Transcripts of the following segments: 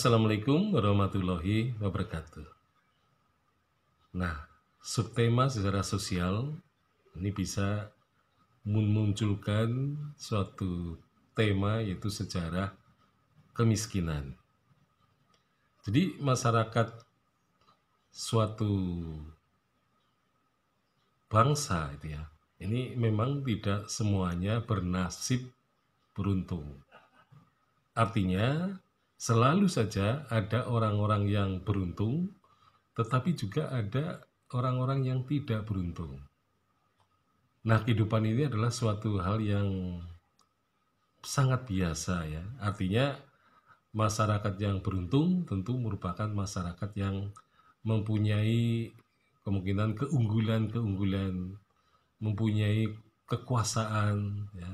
Assalamualaikum warahmatullahi wabarakatuh. Nah, subtema secara sosial ini bisa memunculkan suatu tema yaitu sejarah kemiskinan. Jadi masyarakat suatu bangsa itu ya, ini memang tidak semuanya bernasib beruntung. Artinya selalu saja ada orang-orang yang beruntung, tetapi juga ada orang-orang yang tidak beruntung. Nah, kehidupan ini adalah suatu hal yang sangat biasa ya. Artinya masyarakat yang beruntung tentu merupakan masyarakat yang mempunyai kemungkinan keunggulan-keunggulan, mempunyai kekuasaan ya,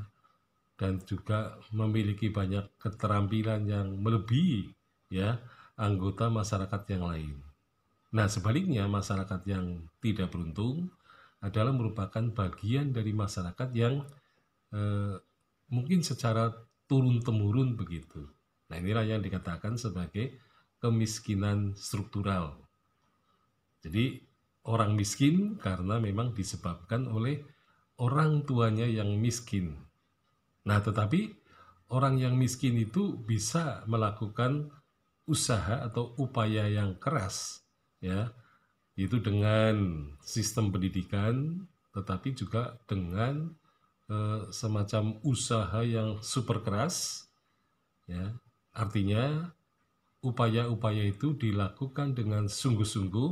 dan juga memiliki banyak keterampilan yang melebihi ya anggota masyarakat yang lain. Nah, sebaliknya masyarakat yang tidak beruntung adalah merupakan bagian dari masyarakat yang eh, mungkin secara turun temurun begitu. Nah, inilah yang dikatakan sebagai kemiskinan struktural. Jadi, orang miskin karena memang disebabkan oleh orang tuanya yang miskin Nah, tetapi orang yang miskin itu bisa melakukan usaha atau upaya yang keras ya itu dengan sistem pendidikan tetapi juga dengan e, semacam usaha yang super keras ya artinya upaya-upaya itu dilakukan dengan sungguh-sungguh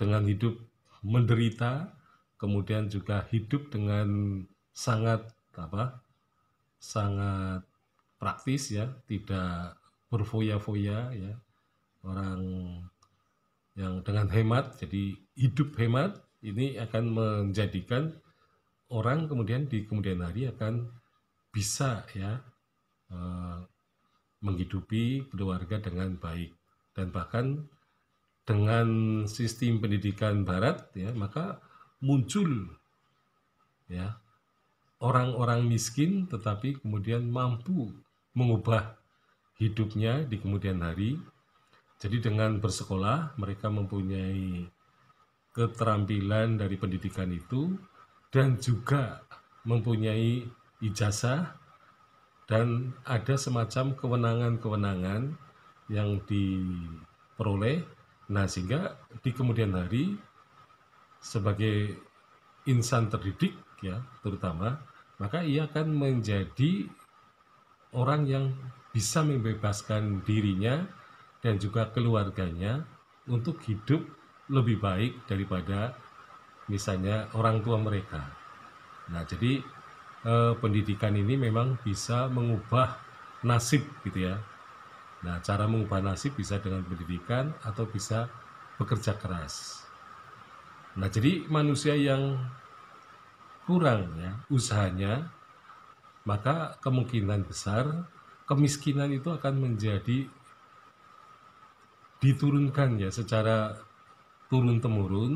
dengan hidup menderita kemudian juga hidup dengan sangat apa sangat praktis ya, tidak berfoya-foya ya. Orang yang dengan hemat, jadi hidup hemat ini akan menjadikan orang kemudian di kemudian hari akan bisa ya eh, menghidupi keluarga dengan baik dan bahkan dengan sistem pendidikan barat ya maka muncul ya orang-orang miskin tetapi kemudian mampu mengubah hidupnya di kemudian hari. Jadi dengan bersekolah mereka mempunyai keterampilan dari pendidikan itu dan juga mempunyai ijazah dan ada semacam kewenangan-kewenangan yang diperoleh. Nah, sehingga di kemudian hari sebagai insan terdidik ya, terutama maka ia akan menjadi orang yang bisa membebaskan dirinya dan juga keluarganya untuk hidup lebih baik daripada misalnya orang tua mereka. Nah, jadi eh, pendidikan ini memang bisa mengubah nasib gitu ya. Nah, cara mengubah nasib bisa dengan pendidikan atau bisa bekerja keras. Nah, jadi manusia yang kurang ya usahanya, maka kemungkinan besar kemiskinan itu akan menjadi diturunkan ya secara turun temurun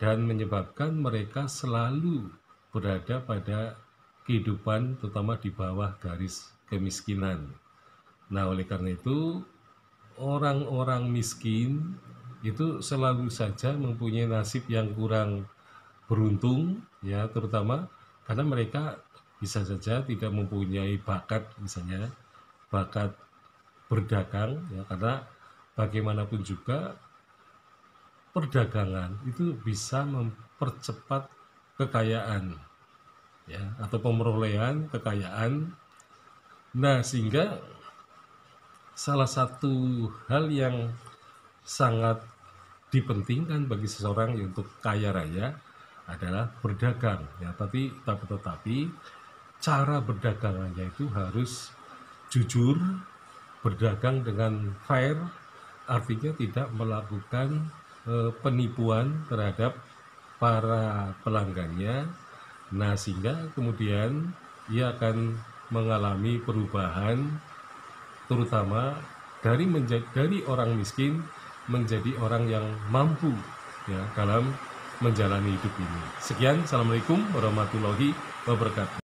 dan menyebabkan mereka selalu berada pada kehidupan terutama di bawah garis kemiskinan. Nah, oleh karena itu orang-orang miskin itu selalu saja mempunyai nasib yang kurang beruntung ya terutama karena mereka bisa saja tidak mempunyai bakat misalnya bakat berdagang ya karena bagaimanapun juga perdagangan itu bisa mempercepat kekayaan ya atau pemerolehan kekayaan nah sehingga salah satu hal yang sangat dipentingkan bagi seseorang ya untuk kaya raya adalah berdagang ya tapi tapi tetapi cara berdagangnya itu harus jujur berdagang dengan fair artinya tidak melakukan e, penipuan terhadap para pelanggannya nah sehingga kemudian ia akan mengalami perubahan terutama dari menjadi dari orang miskin menjadi orang yang mampu ya dalam menjalani hidup ini. Sekian, Assalamualaikum warahmatullahi wabarakatuh.